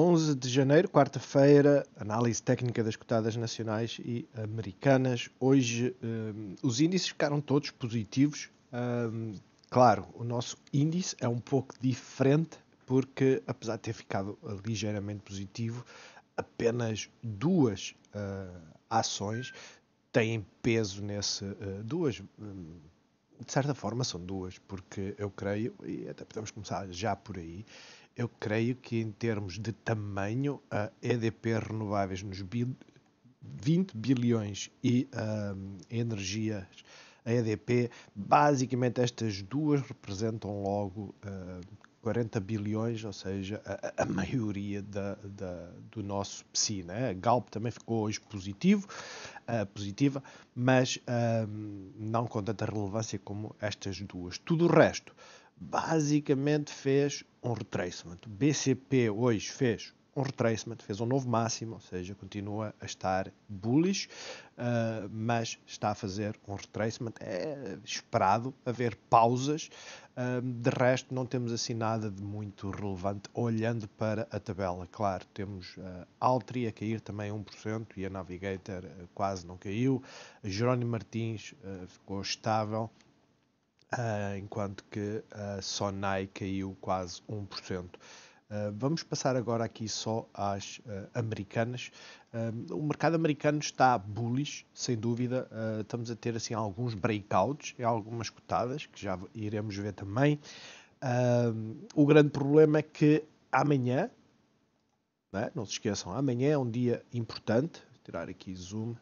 11 de janeiro, quarta-feira, análise técnica das cotadas nacionais e americanas. Hoje um, os índices ficaram todos positivos. Um, claro, o nosso índice é um pouco diferente porque, apesar de ter ficado ligeiramente positivo, apenas duas uh, ações têm peso nesse. Uh, duas. Um, de certa forma, são duas, porque eu creio, e até podemos começar já por aí, eu creio que em termos de tamanho, a EDP renováveis nos bil, 20 bilhões e um, energias, a EDP, basicamente estas duas representam logo uh, 40 bilhões, ou seja, a, a maioria da, da, do nosso PSI. Né? A Galp também ficou hoje positivo, uh, positiva, mas uh, não com tanta relevância como estas duas. Tudo o resto basicamente fez um retracement. O BCP hoje fez um retracement, fez um novo máximo, ou seja, continua a estar bullish, uh, mas está a fazer um retracement. É esperado haver pausas, uh, de resto, não temos assim nada de muito relevante. Olhando para a tabela, claro, temos uh, ah, Altri a cair também 1% e a Navigator quase não caiu, Jerónimo Martins ficou estável. Uh, enquanto que a ah, Sonai caiu quase 1%. Uh, ah, vamos passar agora aqui só às uh, americanas. o mercado americano está bullish, sem dúvida. estamos a ter assim alguns breakouts e algumas cotadas que já iremos ver também. o grande problema é que amanhã, né, não se esqueçam, amanhã é um dia importante. Vou tirar aqui zoom.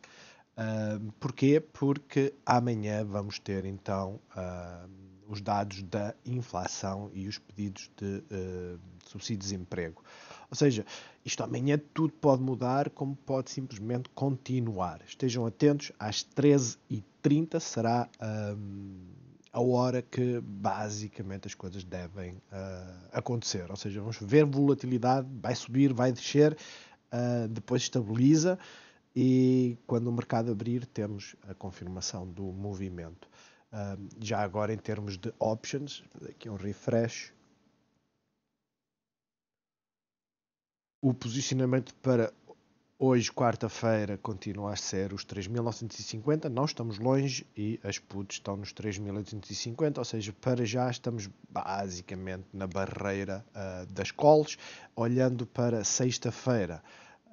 Uh, porquê? Porque amanhã vamos ter então uh, os dados da inflação e os pedidos de uh, subsídio de desemprego. Ou seja, isto amanhã tudo pode mudar, como pode simplesmente continuar. Estejam atentos, às 13h30 será um, a hora que basicamente as coisas devem uh, acontecer. Ou seja, vamos ver volatilidade, vai subir, vai descer, uh, depois estabiliza e quando o mercado abrir temos a confirmação do movimento. Uh, já agora em termos de options, aqui um refresh. O posicionamento para hoje, quarta-feira, continua a ser os 3.950. Nós estamos longe e as puts estão nos 3.850, ou seja, para já estamos basicamente na barreira uh, das calls. Olhando para sexta-feira,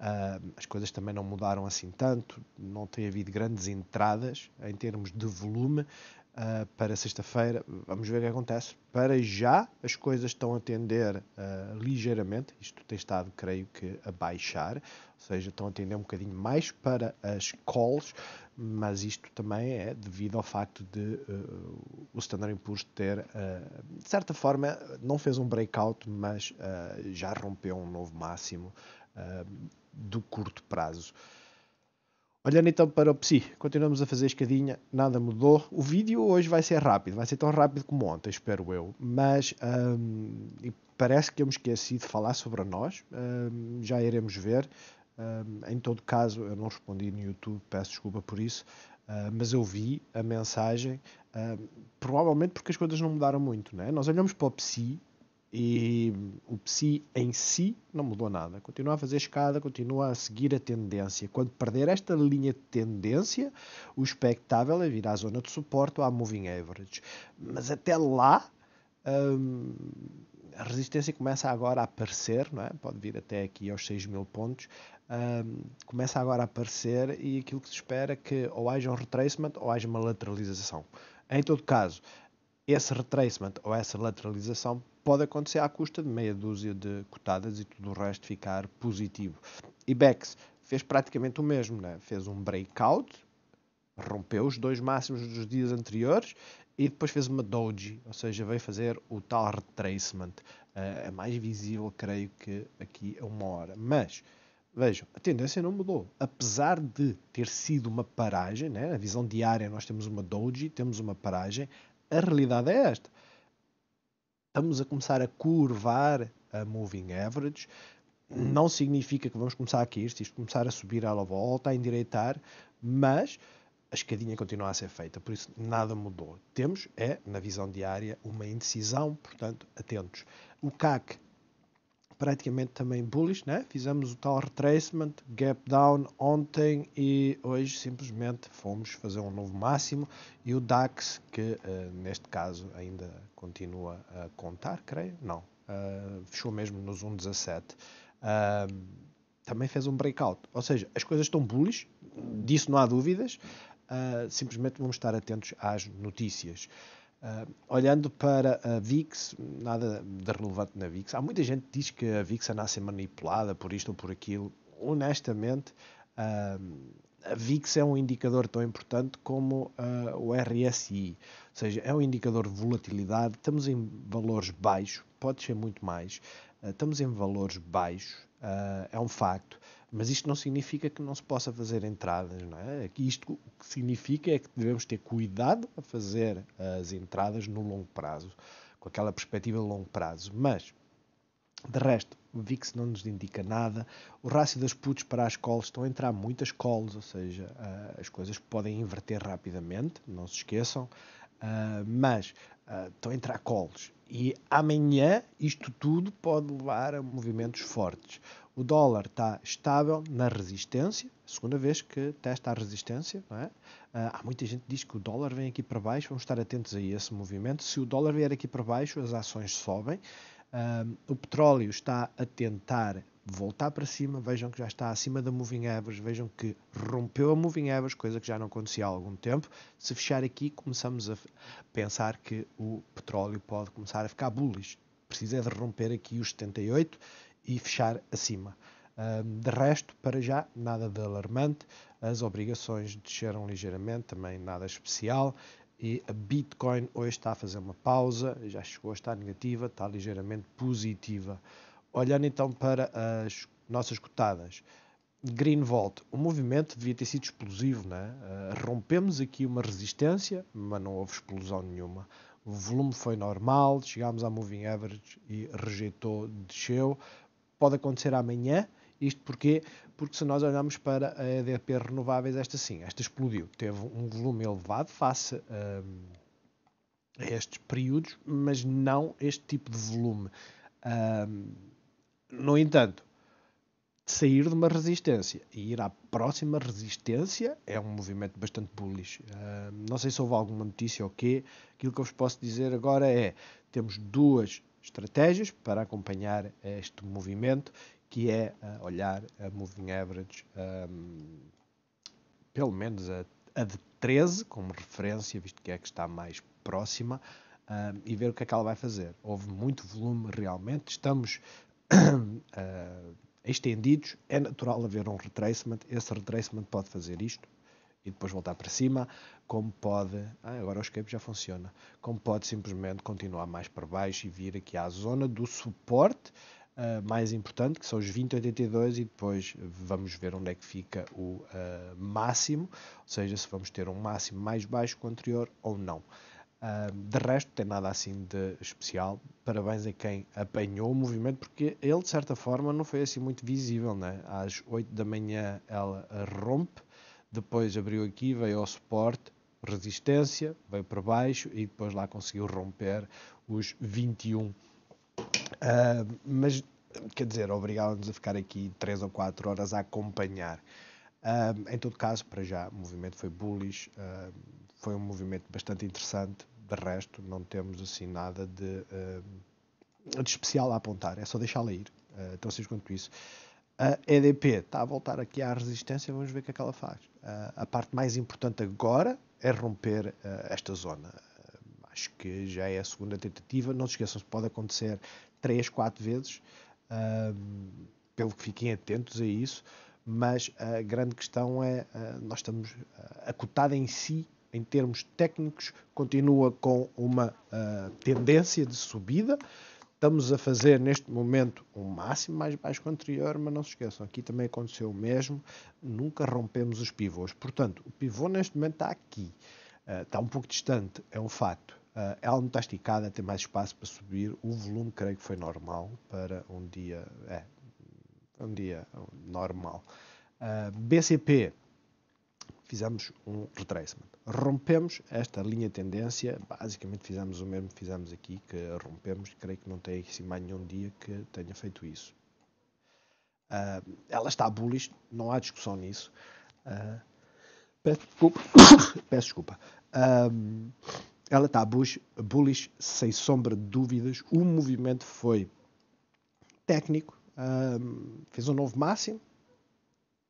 Uh, as coisas também não mudaram assim tanto, não tem havido grandes entradas em termos de volume uh, para sexta-feira. Vamos ver o que acontece. Para já, as coisas estão a tender uh, ligeiramente, isto tem estado, creio que, a baixar, ou seja, estão a tender um bocadinho mais para as calls, mas isto também é devido ao facto de o Standard Poor's ter, de certa forma, não fez um breakout, mas já rompeu um novo máximo do curto prazo. Olhando então para o Psi, continuamos a fazer escadinha, nada mudou. O vídeo hoje vai ser rápido, vai ser tão rápido como ontem, espero eu. Mas hum, parece que eu me esqueci de falar sobre nós, hum, já iremos ver. Hum, em todo caso, eu não respondi no YouTube, peço desculpa por isso, mas eu vi a mensagem, provavelmente porque as coisas não mudaram muito. Né? Nós olhamos para o Psi e o PSI em si não mudou nada. Continua a fazer escada, continua a seguir a tendência. Quando perder esta linha de tendência, o expectável é vir à zona de suporte ou à Moving Average. Mas até lá, hum, a resistência começa agora a aparecer, não é? pode vir até aqui aos 6 mil pontos, hum, começa agora a aparecer e aquilo que se espera é que ou haja um retracement ou haja uma lateralização. Em todo caso, esse retracement ou essa lateralização pode acontecer à custa de meia dúzia de cotadas e tudo o resto ficar positivo. IBEX fez praticamente o mesmo, né? fez um breakout, rompeu os dois máximos dos dias anteriores e depois fez uma doji, ou seja, veio fazer o tal retracement. Uh, mais visível, creio que aqui a uma hora. Mas, vejam, a tendência não mudou. Apesar de ter sido uma paragem, né? na visão diária nós temos uma doji, temos uma paragem, a realidade é esta estamos a começar a curvar a moving average. Não significa que vamos começar cair, se isto começar a subir à volta, a endireitar, mas a escadinha continua a ser feita, por isso nada mudou. Temos, é, na visão diária, uma indecisão, portanto, atentos. O CAC praticamente também bullish, né? fizemos o tal retracement, gap down ontem e hoje simplesmente fomos fazer um novo máximo e o DAX, que uh, neste caso ainda continua a contar, creio, não, uh, fechou mesmo nos 1,17. Uh, também fez um breakout, ou seja, as coisas estão bullish, disso não há dúvidas, ah, simplesmente vamos estar atentos às notícias. Uh, olhando para a VIX, nada de relevante na VIX. Há muita gente que diz que a VIX anda a ser manipulada por isto ou por aquilo. Honestamente, uh, a VIX é um indicador tão importante como uh, o RSI, ou seja, é um indicador de volatilidade. Estamos em valores baixos, pode ser muito mais. estamos em valores baixos, é um facto. Mas isto não significa que não se possa fazer entradas, não é? Isto o que significa é que devemos ter cuidado a fazer as entradas no longo prazo, com aquela perspectiva de longo prazo. Mas, de resto, o VIX não nos indica nada. O rácio das putos para as calls estão a entrar muitas calls, ou seja, ah, as coisas podem inverter rapidamente, não se esqueçam. Ah, mas ah, estão a entrar calls. E amanhã isto tudo pode levar a movimentos fortes. O dólar está estável na resistência, segunda vez que testa a resistência. Não é? Ah, há muita gente que diz que o dólar vem aqui para baixo, vamos estar atentos a esse movimento. Se o dólar vier aqui para baixo, as ações sobem. Ah, o petróleo está a tentar voltar para cima, vejam que já está acima da moving average, vejam que rompeu a moving average, coisa que já não acontecia há algum tempo. Se fechar aqui, começamos a pensar que o petróleo pode começar a ficar bullish. Precisa de romper aqui os 78 e fechar acima. de resto, para já, nada de alarmante. As obrigações desceram ligeiramente, também nada especial. E a Bitcoin hoje está a fazer uma pausa, já chegou a estar negativa, está ligeiramente positiva. Olhando então para as nossas cotadas. Green Vault, o movimento devia ter sido explosivo, né? rompemos aqui uma resistência, mas não houve explosão nenhuma. O volume foi normal, chegámos à Moving Average e rejeitou, desceu pode acontecer amanhã. Isto porquê? Porque se nós olharmos para a EDP Renováveis, esta sim, esta explodiu. Teve um volume elevado face hum, a estes períodos, mas não este tipo de volume. Um, no entanto, sair de uma resistência e ir à próxima resistência é um movimento bastante bullish. Um, não sei se houve alguma notícia ou quê. Aquilo que eu vos posso dizer agora é, temos duas estratégias para acompanhar este movimento, que é uh, olhar a Moving Average um, ehm, pelo menos a, a, de 13 como referência, visto que é que está mais próxima, um, ehm, e ver o que é que ela vai fazer. Houve muito volume realmente, estamos uh, estendidos, é natural haver um retracement, esse retracement pode fazer isto, e depois voltar para cima, como pode, ah, agora o escape já funciona, como pode simplesmente continuar mais para baixo e vir aqui à zona do suporte uh, mais importante, que são os 2082 e depois vamos ver onde é que fica o uh, máximo, ou seja, se vamos ter um máximo mais baixo que o anterior ou não. Uh, de resto, tem nada assim de especial. Parabéns a quem apanhou o movimento, porque ele, de certa forma, não foi assim muito visível. Né? Às 8 da manhã ela rompe, depois abriu aqui, veio ao suporte, resistência, veio para baixo e depois lá conseguiu romper os 21. Uh, ah, mas, quer dizer, obrigava-nos a ficar aqui 3 ou 4 horas a acompanhar. Uh, em todo caso, para já, o movimento foi bullish, uh, foi um movimento bastante interessante, de resto, não temos assim nada de, de especial a apontar, é só deixá-la ir. Uh, tão simples quanto isso. A EDP está a voltar aqui à resistência, vamos ver o que é que ela faz. a parte mais importante agora é romper eh, esta zona. acho que já é a segunda tentativa. Não se esqueçam, pode acontecer 3, 4 vezes. pelo que fiquem atentos a isso. Mas a grande questão é, eh, nós estamos eh, acotada em si em termos técnicos, continua com uma uh, tendência de subida. Estamos a fazer neste momento um máximo mais baixo que o anterior, mas não se esqueçam, aqui também aconteceu o mesmo, nunca rompemos os pivôs. Portanto, o pivô neste momento está aqui, uh, está um pouco distante, é um facto. Uh, ela não está esticada, tem mais espaço para subir, o volume creio que foi normal para um dia, é, um dia normal. Uh, ah, BCP, fizemos um retracement. Rompemos esta linha de tendência, basicamente fizemos o mesmo que fizemos aqui, que rompemos, creio que não tem assim mais nenhum dia que tenha feito isso. Uh, ela está bullish, não há discussão nisso. Uh, peço desculpa. peço desculpa. Uh, ela está bullish, bullish, sem sombra de dúvidas. O movimento foi técnico, fez um novo máximo,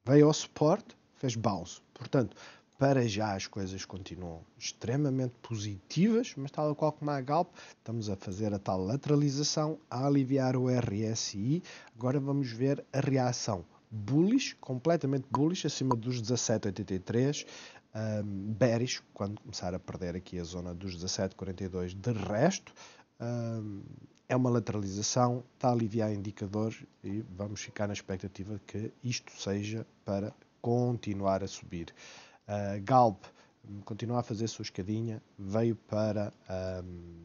veio ao suporte, fez bounce. Portanto, para já as coisas continuam extremamente positivas, mas tal qual como a Galp, estamos a fazer a tal lateralização, a aliviar o RSI. Agora vamos ver a reação bullish, completamente bullish, acima dos 17,83, um, bearish, quando começar a perder aqui a zona dos 17,42. De resto, um, é uma lateralização, está a aliviar indicadores e vamos ficar na expectativa que isto seja para continuar a subir. Uh, Galp continua a fazer sua escadinha, veio para. Um,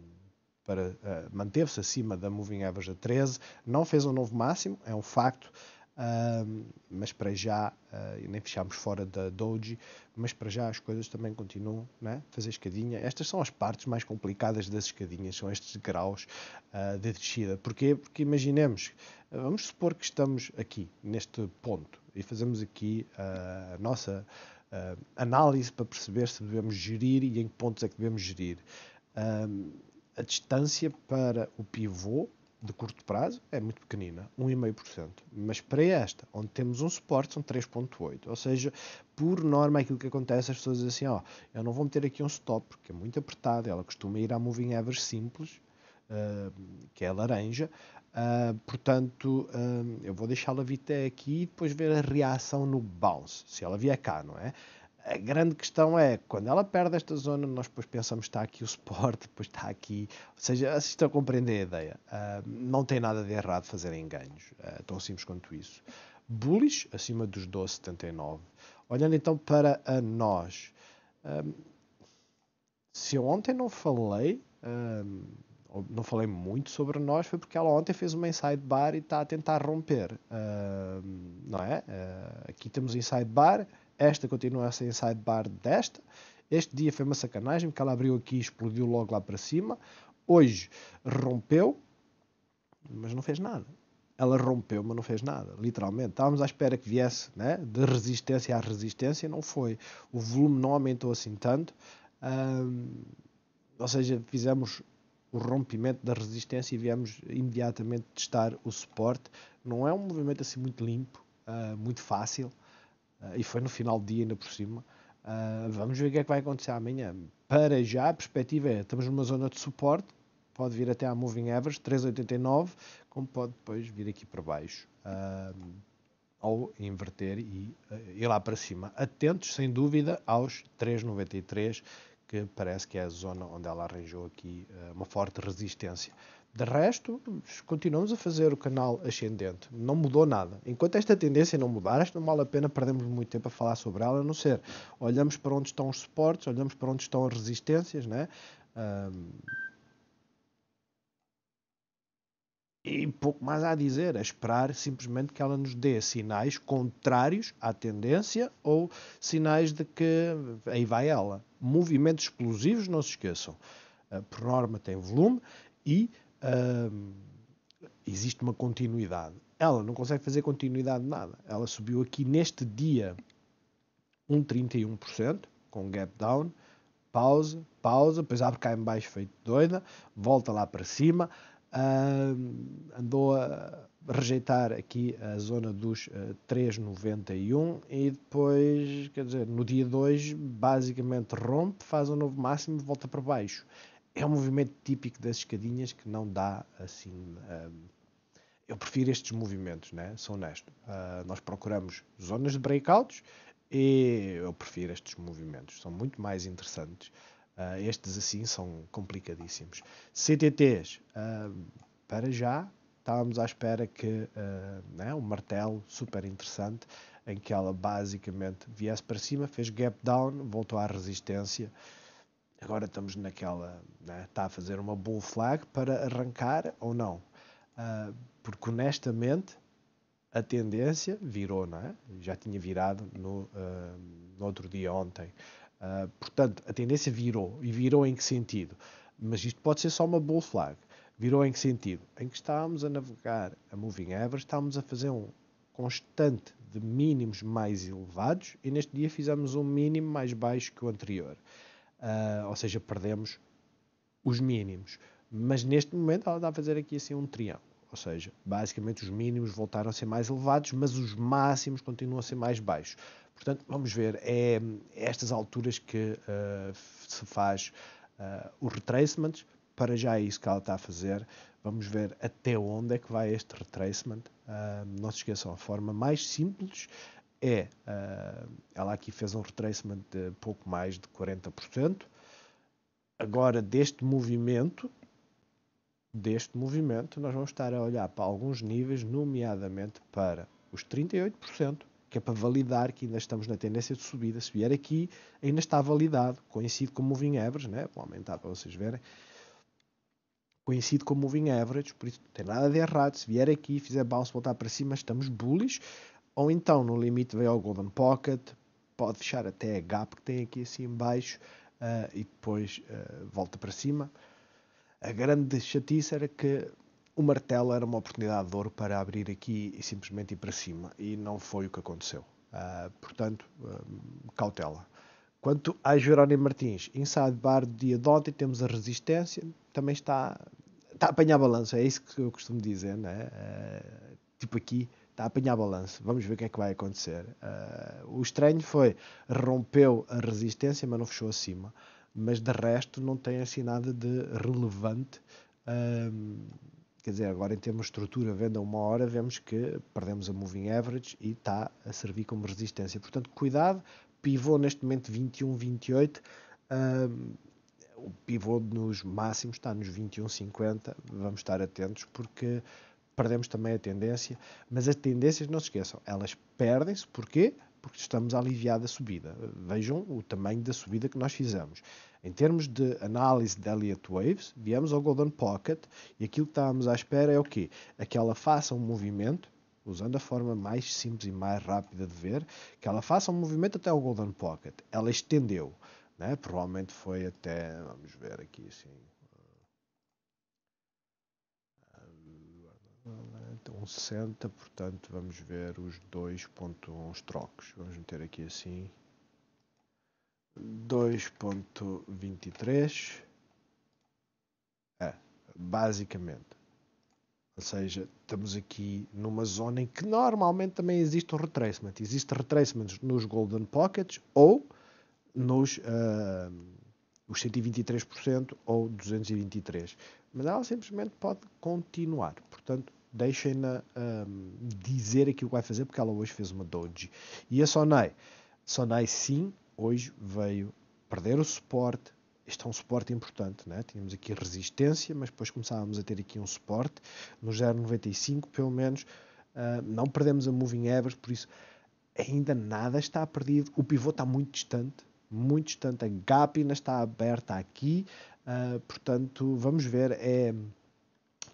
para uh, ah, manteve-se acima da Moving Average a 13, não fez um novo máximo, é um facto, uh, mas para já, uh, nem fechámos fora da Doji, mas para já as coisas também continuam, né? fazer escadinha. Estas são as partes mais complicadas das escadinhas, são estes graus ah, de descida. Porquê? Porque imaginemos, vamos supor que estamos aqui, neste ponto, e fazemos aqui a, ah, a nossa a, ah, análise para perceber se devemos gerir e em que pontos é que devemos gerir. Um, ah, a distância para o pivô de curto prazo é muito pequenina, 1,5%. Mas para esta, onde temos um suporte, são 3,8%. Ou seja, por norma, aquilo que acontece, as pessoas dizem assim: ó, oh, eu não vou meter aqui um stop, porque é muito apertado, ela costuma ir à moving average simples que é laranja. Ah, portanto, eu vou deixá-la vir até aqui e depois ver a reação no bounce, se ela vier cá, não é? A grande questão é, quando ela perde esta zona, nós depois pensamos está aqui o suporte, depois está aqui. Ou seja, assistam a compreender a ideia. Uh, não tem nada de errado fazer enganos. Uh, ah, tão simples quanto isso. Bullish, acima dos 12,79. Olhando então para a nós. se eu ontem não falei não falei muito sobre nós foi porque ela ontem fez uma inside bar e está a tentar romper, uh, não é? Uh, aqui temos inside bar, esta continua a ser inside bar desta. Este dia foi uma sacanagem porque ela abriu aqui e explodiu logo lá para cima. Hoje rompeu, mas não fez nada. Ela rompeu, mas não fez nada, literalmente. Estávamos à espera que viesse né, de resistência à resistência e não foi. O volume não aumentou assim tanto. Uh, ou seja, fizemos o rompimento da resistência e viemos imediatamente testar o suporte. Não é um movimento assim muito limpo, uh, muito fácil, uh, e foi no final do dia ainda por cima. Uh, vamos ver o que é que vai acontecer amanhã. Para já, a perspectiva é, estamos numa zona de suporte, pode vir até à Moving Average, 3,89, como pode depois vir aqui para baixo. ou inverter e ir lá para cima. Atentos, sem dúvida, aos 3,93 que parece que é a zona onde ela arranjou aqui eh, uma forte resistência. De resto, continuamos a fazer o canal ascendente, não mudou nada. Enquanto esta tendência não mudar, acho que não vale a pena perdermos muito tempo a falar sobre ela, a não ser olhamos para onde estão os suportes, olhamos para onde estão as resistências, né? e pouco mais há a dizer, a esperar simplesmente que ela nos dê sinais contrários à tendência ou sinais de que aí vai ela. Movimentos explosivos, não se esqueçam. Eh, por norma tem volume e uh, existe uma continuidade. Ela não consegue fazer continuidade de nada. Ela subiu aqui neste dia um 31%, com gap down, pausa, pausa, depois abre cá em baixo feito doida, volta lá para cima, andou a rejeitar aqui a zona dos uh, eh, 3,91 e depois, quer dizer, no dia 2 basicamente rompe, faz um novo máximo e volta para baixo. É um movimento típico das escadinhas que não dá assim. eu prefiro estes movimentos, né? sou honesto. Uh, nós procuramos zonas de breakouts e eu prefiro estes movimentos, são muito mais interessantes. Uh, estes assim são complicadíssimos. CTTs, uh, ah, para já, estávamos à espera que uh, né, um martelo super interessante, em que ela basicamente viesse para cima, fez gap down, voltou à resistência. Agora estamos naquela. Né, está a fazer uma bull flag para arrancar ou não. Uh, porque honestamente a tendência virou, não é? Já tinha virado no, uh, no outro dia ontem. Uh, portanto, a tendência virou. E virou em que sentido? Mas isto pode ser só uma bull flag. Virou em que sentido? Em que estávamos a navegar a moving average, estávamos a fazer um constante de mínimos mais elevados e neste dia fizemos um mínimo mais baixo que o anterior. Uh, ou seja, perdemos os mínimos. Mas neste momento ela está a fazer aqui assim um triângulo. Ou seja, basicamente os mínimos voltaram a ser mais elevados, mas os máximos continuam a ser mais baixos. Portanto, vamos ver, é, é estas alturas que uh, se faz uh, eh, o retracement, para já é isso que ela está a fazer, vamos ver até onde é que vai este retracement. Uh, não se esqueçam, a forma mais simples é, eh, ela aqui fez um retracement de pouco mais de 40%, agora deste movimento, deste movimento, nós vamos estar a olhar para alguns níveis, nomeadamente para os 38%, que é para validar que ainda estamos na tendência de subida. Se vier aqui, ainda está validado. Coincide com o moving average, né? vou aumentar para vocês verem. conhecido como o moving average, por isso não tem nada de errado. Se vier aqui, fizer bounce, voltar para cima, estamos bullish. Ou então, no limite, veio ao Golden Pocket, pode fechar até a gap que tem aqui assim embaixo uh, eh, e depois uh, volta para cima. A grande chatice era que o martelo era uma oportunidade de ouro para abrir aqui e simplesmente ir para cima, e não foi o que aconteceu. Uh, portanto, ah, cautela. Quanto a Jerónimo Martins, inside bar do dia de ontem, temos a resistência, também está, está a apanhar balanço, é isso que eu costumo dizer, né? Uh, tipo aqui, está a apanhar balanço, vamos ver o que é que vai acontecer. Uh, o estranho foi, rompeu a resistência, mas não fechou acima, mas de resto não tem assim nada de relevante. Quer dizer, agora em termos de estrutura, venda uma hora, vemos que perdemos a moving average e está a servir como resistência. Portanto, cuidado, pivô neste momento 21.28 Um, o pivô nos máximos está nos 21,50. Vamos estar atentos porque perdemos também a tendência. Mas as tendências, não se esqueçam, elas perdem-se. Porquê? Porque estamos a aliviar da subida. Vejam o tamanho da subida que nós fizemos. Em termos de análise de Elliott Waves, viemos ao Golden Pocket e aquilo que estávamos à espera é o quê? É que ela faça um movimento, usando a forma mais simples e mais rápida de ver, que ela faça um movimento até o Golden Pocket. Ela estendeu, né? provavelmente foi até, vamos ver aqui assim, eh, um portanto vamos ver os 2.1 trocos. Vamos meter aqui assim 2.23 é, basicamente. Ou seja, estamos aqui numa zona em que normalmente também existe o retracement. Existe retracement nos Golden Pockets ou nos uh, os 123% ou 223%. Mas ela simplesmente pode continuar. Portanto, deixem-na ah, dizer aqui o que vai fazer, porque ela hoje fez uma doji. E a Sonai? Sonai sim hoje veio perder o suporte. Este é um suporte importante, né? tínhamos aqui resistência, mas depois começávamos a ter aqui um suporte no 0,95 pelo menos. Uh, não perdemos a moving average, por isso ainda nada está perdido. O pivô está muito distante, muito distante. A gap ainda está aberta aqui, uh, portanto vamos ver. É,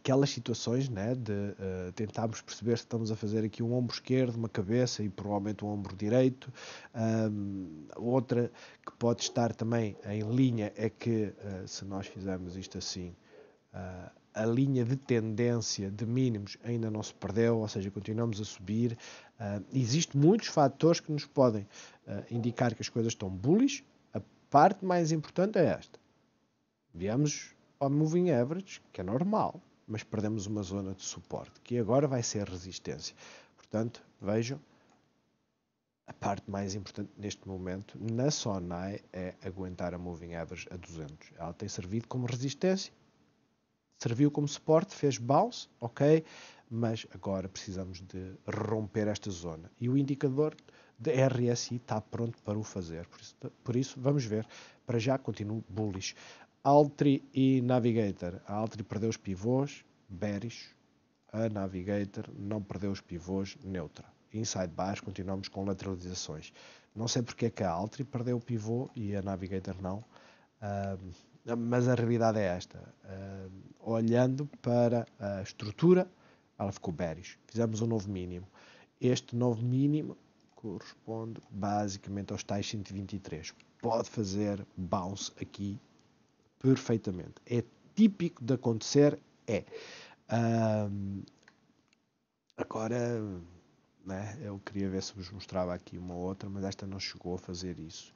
aquelas situações né, de uh, tentarmos perceber se estamos a fazer aqui um ombro esquerdo, uma cabeça e provavelmente um ombro direito. Um, outra que pode estar também em linha é que uh, se nós fizermos isto assim, uh, a linha de tendência de mínimos ainda não se perdeu, ou seja, continuamos a subir. Uh, Existem muitos fatores que nos podem indicar que as coisas estão bullish. A parte mais importante é esta. Viemos ao moving average, que é normal mas perdemos uma zona de suporte, que agora vai ser resistência. Portanto, vejam, a parte mais importante neste momento na SONAI é aguentar a Moving Average a 200. Ela tem servido como resistência, serviu como suporte, fez bounce, ok, mas agora precisamos de romper esta zona. E o indicador de RSI está pronto para o fazer. Por isso, por isso vamos ver. Para já continuo bullish. Altri e Navigator. A Altri perdeu os pivôs, Beris. A Navigator não perdeu os pivôs, neutra. Inside baixo, continuamos com lateralizações. Não sei porque é que a Altri perdeu o pivô e a Navigator não. Uh, mas a realidade é esta. Uh, olhando para a estrutura, ela ficou Beris. Fizemos um novo mínimo. Este novo mínimo corresponde basicamente aos tais 123. Pode fazer bounce aqui perfeitamente. É típico de acontecer, é. Um, agora, né, eu queria ver se vos mostrava aqui uma outra, mas esta não chegou a fazer isso.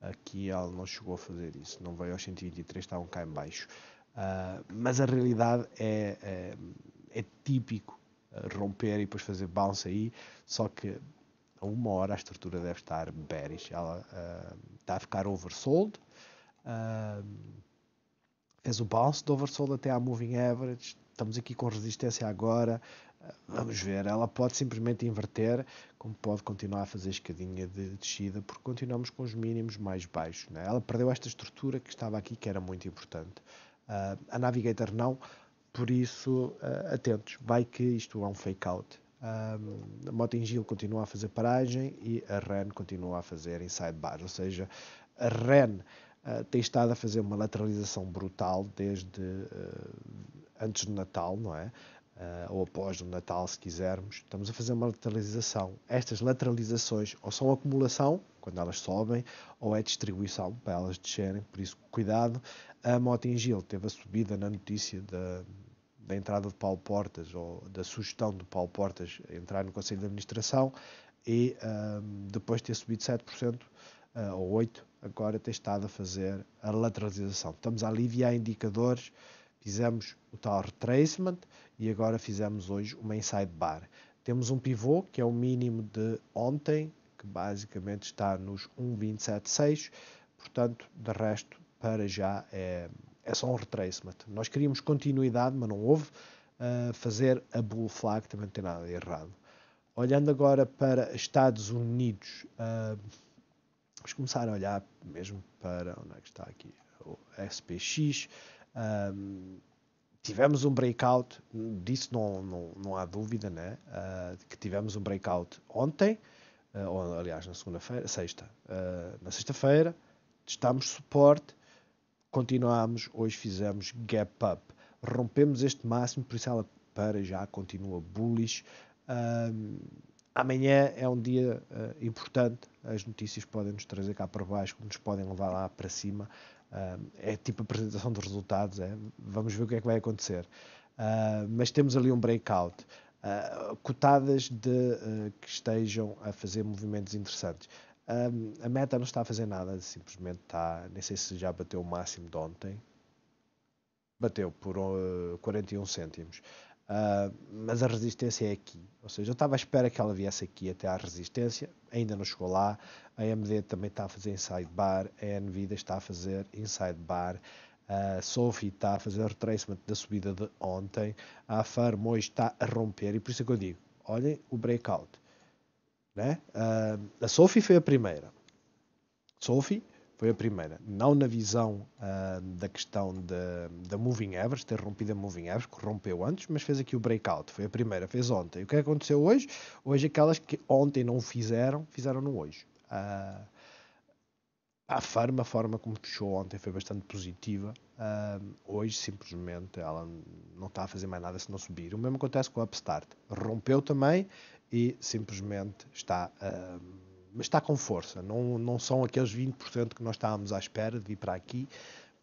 Aqui ela não chegou a fazer isso, não veio aos 123, está um cá em baixo. Uh, mas a realidade é, é, é típico ah, romper e depois fazer bounce aí, só que a uma hora a estrutura deve estar bearish. Ela uh, está a ficar oversold. Uh, Tens o bounce do oversold até à moving average. Estamos aqui com resistência agora. Vamos ver, ela pode simplesmente inverter, como pode continuar a fazer escadinha de descida, porque continuamos com os mínimos mais baixos. Né? Ela perdeu esta estrutura que estava aqui, que era muito importante. Uh, a Navigator não, por isso uh, atentos, vai que isto é um fake out. Um, ah, a Mottingil continua a fazer paragem e a REN continua a fazer inside bar, ou seja, a REN eh, tem estado a fazer uma lateralização brutal desde uh, antes do Natal, não é? Uh, ou após o Natal, se quisermos, estamos a fazer uma lateralização. Estas lateralizações ou são acumulação, quando elas sobem, ou é distribuição, para elas descerem, por isso cuidado. A Gil teve a subida na notícia da, da entrada de Paulo Portas, ou da sugestão de Paulo Portas entrar no Conselho de Administração, e depois depois ter subido 7% uh, ou 8%, agora tem estado a fazer a lateralização. Estamos a aliviar indicadores, fizemos o tal retracement e agora fizemos hoje uma inside bar. Temos um pivô que é o mínimo de ontem, que basicamente está nos 1,276, portanto, de resto, para já é, é só um retracement. Nós queríamos continuidade, mas não houve. Uh, fazer a bull flag também não tem nada de errado. Olhando agora para Estados Unidos, uh, Vamos começar a olhar mesmo para onde é que está aqui o SPX. Um, tivemos um breakout, disso não, não, não há dúvida, né? Uh, que tivemos um breakout ontem, uh, ou, aliás, na segunda-feira, sexta. Uh, na sexta-feira, testamos suporte, continuamos, hoje fizemos gap up. Rompemos este máximo, por isso ela para já continua bullish. Um, Amanhã é um dia uh, importante, as notícias podem nos trazer cá para baixo, nos podem levar lá para cima. Uh, é tipo apresentação de resultados, é, vamos ver o que é que vai acontecer. Uh, mas temos ali um breakout. cotadas de que estejam a fazer movimentos interessantes. a meta não está a fazer nada, simplesmente está. Nem sei se já bateu o máximo de ontem. Bateu por 41 cêntimos. Uh, mas a resistência é aqui. Ou seja, eu estava à espera que ela viesse aqui até à resistência, ainda não chegou lá. A AMD também está a fazer inside bar, a Nvidia está a fazer inside bar, a Sophie está a fazer retracement da subida de ontem, a Farm hoje está a romper, e por isso é que eu digo: olhem o breakout. Né? Uh, a Sophie foi a primeira. Sophie foi a primeira, não na visão uh, da questão da Moving Average, ter rompido a Moving Average, que rompeu antes, mas fez aqui o breakout, foi a primeira, fez ontem. E o que é aconteceu hoje? Hoje aquelas que ontem não fizeram, fizeram no hoje. Uh, a farma, a forma como puxou ontem foi bastante positiva. Uh, hoje, simplesmente, ela não está a fazer mais nada se não subir. O mesmo acontece com a Upstart. Rompeu também e simplesmente está... Uh, mas está com força. Não, não são aqueles 20% que nós estávamos à espera de vir para aqui,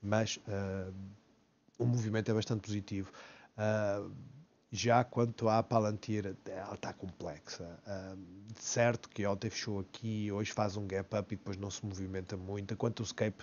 mas uh, o movimento é bastante positivo. Uh, já quanto à Palantir, ela está complexa. Uh, certo que ontem fechou aqui, hoje faz um gap up e depois não se movimenta muito. Quanto ao Scape,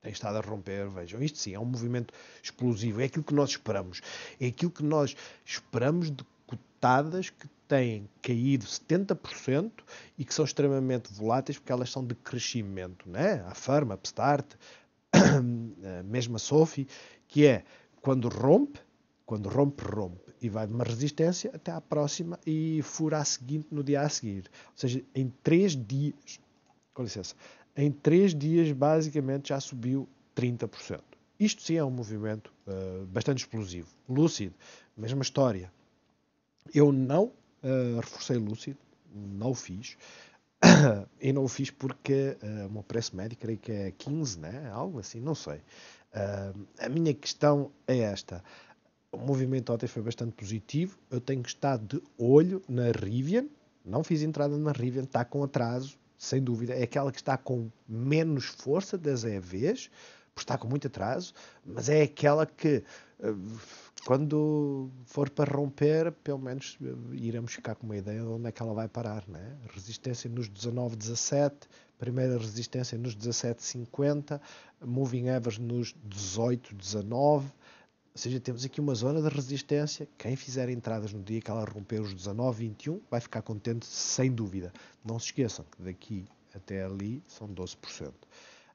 tem estado a romper, vejam, isto sim é um movimento explosivo, é aquilo que nós esperamos, é aquilo que nós esperamos de cotadas que têm caído 70% e que são extremamente voláteis porque elas são de crescimento, né? A Farm, a Upstart, a mesma Sophie, que é quando rompe, quando rompe, rompe e vai de uma resistência até à próxima e fura a seguinte no dia a seguir. Ou seja, em três dias, com licença, em três dias basicamente já subiu 30%. Isto sim é um movimento uh, bastante explosivo. Lúcido, mesma história. Eu não uh, reforcei lúcido, não o fiz. e não o fiz porque uh, eh, o meu preço médio creio que é 15, né? algo assim, não sei. Uh, a minha questão é esta. O movimento ontem foi bastante positivo. Eu tenho que estar de olho na Rivian. Não fiz entrada na Rivian, está com atraso, sem dúvida. É aquela que está com menos força das EVs por está com muito atraso, mas é aquela que eh, quando for para romper, pelo menos eh, iremos ficar com uma ideia de onde é que ela vai parar. Né? Resistência nos 19,17, primeira resistência nos 17,50, moving average nos 18,19. Ou seja, temos aqui uma zona de resistência. Quem fizer entradas no dia que ela romper os 19, 21, vai ficar contente sem dúvida. Não se esqueçam que daqui até ali são 12%.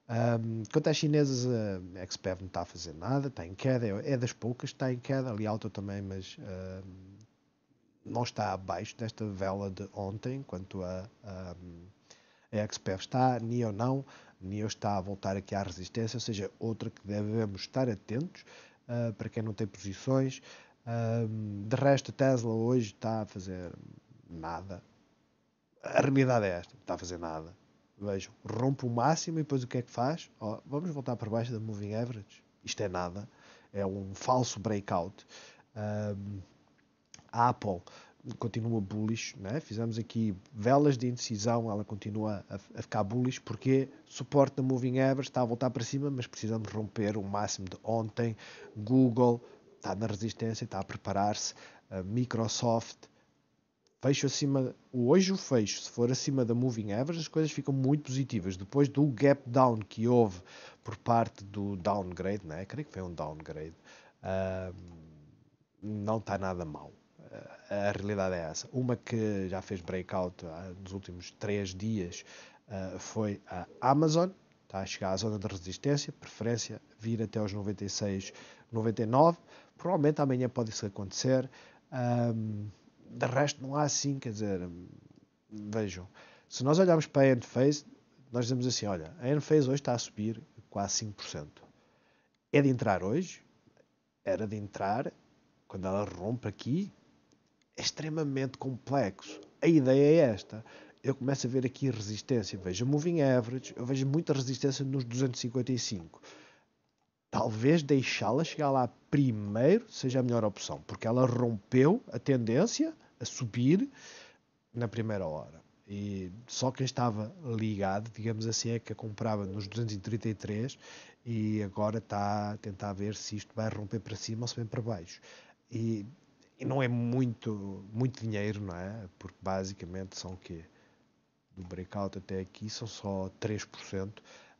Um, quanto às chinesas, a eh, XPEV é não está a fazer nada, está em queda, é, é das poucas que está em queda, ali alta também, mas um, não está abaixo desta vela de ontem, quanto a, é a, a Expev está, NIO não, NIO está a voltar aqui à resistência, ou seja, outra que devemos estar atentos, uh, para quem não tem posições. Um, de resto, a Tesla hoje está a fazer nada. A realidade é esta, não está a fazer nada Vejam, rompe o máximo e depois o que é que faz? Oh, vamos voltar para baixo da Moving Average. Isto é nada. É um falso breakout. Um, a Apple continua bullish, né? fizemos aqui velas de indecisão, ela continua a, a ficar bullish porque suporte da Moving Average está a voltar para cima, mas precisamos romper o máximo de ontem. Google está na resistência, está a preparar-se. Microsoft fecho acima hoje o fecho se for acima da moving average as coisas ficam muito positivas depois do gap down que houve por parte do downgrade né creio que foi um downgrade uh, não está nada mal uh, a realidade é essa uma que já fez breakout uh, nos últimos três dias ah, foi a Amazon está a chegar à zona de resistência preferência vir até os 96 99 provavelmente amanhã pode isso acontecer de resto não há assim, quer dizer, vejam, se nós olharmos para a Enphase, nós dizemos assim, olha, a Enphase hoje está a subir quase 5%. É de entrar hoje? Era de entrar quando ela rompe aqui? É extremamente complexo. A ideia é esta. Eu começo a ver aqui resistência. Vejo moving average, eu vejo muita resistência nos 255 talvez deixá-la chegar lá primeiro seja a melhor opção, porque ela rompeu a tendência a subir na primeira hora. E só quem estava ligado, digamos assim, é que a comprava nos 233 e agora está a tentar ver se isto vai romper para cima ou se vem para baixo. E, e não é muito, muito dinheiro, não é? Porque basicamente são o quê? Do breakout até aqui são só 3%. Uh,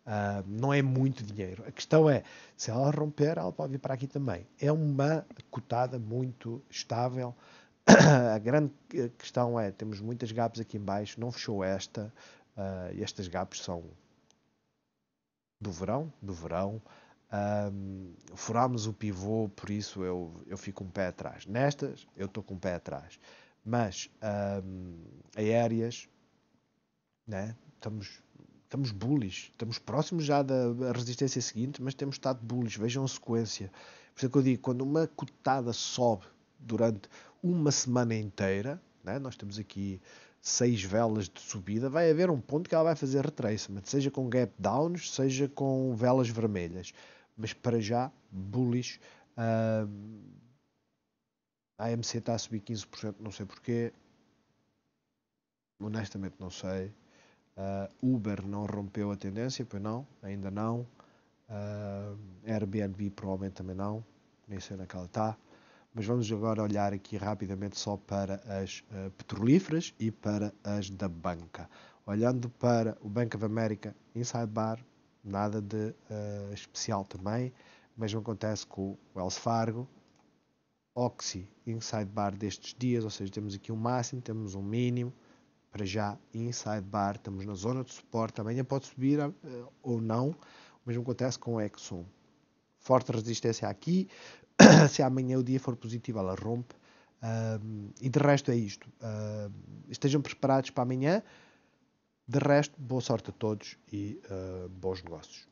ah, não é muito dinheiro. A questão é, se ela romper, ela pode vir para aqui também. É uma cotada muito estável a grande eh, questão é, temos muitas gaps aqui embaixo, não fechou esta, uh, estas gaps são do verão, do verão, um, furámos o pivô, por isso eu, eu fico um pé atrás. Nestas, eu estou com um pé atrás. Mas um, aéreas, né? estamos, estamos bullish, estamos próximos já da resistência seguinte, mas temos estado bullish, vejam a sequência. Por isso é que eu digo, quando uma cotada sobe durante uma semana inteira. Né? Nós temos aqui seis velas de subida. Vai haver um ponto que ela vai fazer retracement, seja com gap downs, seja com velas vermelhas. Mas para já, bullish. Uh, a AMC está a subir 15%, não sei porquê. Honestamente, não sei. Uh, Uber não rompeu a tendência, pois não, ainda não. Uh, Airbnb provavelmente também não, nem sei naquela é está mas vamos agora olhar aqui rapidamente só para as uh, petrolíferas e para as da banca. Olhando para o Bank of America Inside Bar, nada de uh, especial também. O mesmo acontece com o Wells Fargo, Oxy Inside Bar destes dias, ou seja, temos aqui um máximo, temos um mínimo. Para já, Inside Bar, estamos na zona de suporte, amanhã pode subir uh, ou não. O mesmo acontece com o Exxon forte resistência aqui. Se amanhã o dia for positivo, ela rompe. Um, e de resto é isto. Um, estejam preparados para amanhã. De resto, boa sorte a todos e uh, bons negócios.